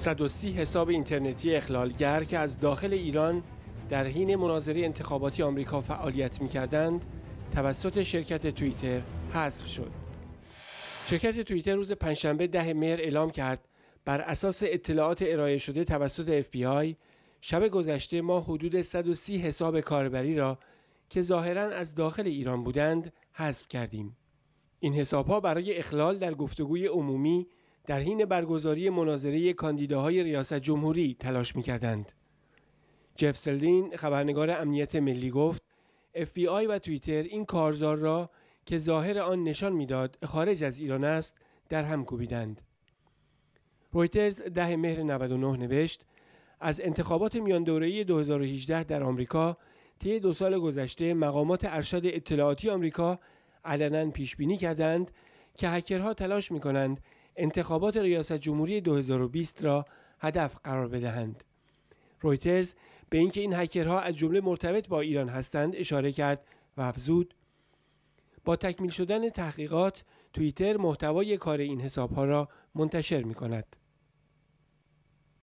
130 حساب اینترنتی اخلالگر که از داخل ایران در حین مناظره انتخاباتی آمریکا فعالیت کردند توسط شرکت توییتر حذف شد. شرکت توییتر روز پنجشنبه ده مهر اعلام کرد بر اساس اطلاعات ارائه شده توسط FBI شب گذشته ما حدود 130 حساب کاربری را که ظاهرا از داخل ایران بودند حذف کردیم. این حسابها برای اخلال در گفتگوی عمومی در حین برگزاری مناظره کاندیداهای ریاست جمهوری تلاش می کردند. جف سلدین خبرنگار امنیت ملی گفت FBI و توییتر این کارزار را که ظاهر آن نشان میداد خارج از ایران است در هم کوبیدند. رویترز ده مهر 99 نوشت از انتخابات میان دوره 2018 در آمریکا طی دو سال گذشته مقامات ارشد اطلاعاتی آمریکا علنا پیش بینی کردند که هکرها تلاش می کنند انتخابات ریاست جمهوری 2020 را هدف قرار بدهند. رویترز به اینکه این هکرها از جمله مرتبط با ایران هستند اشاره کرد و افزود با تکمیل شدن تحقیقات توییتر محتوای کار این حسابها را منتشر می کند.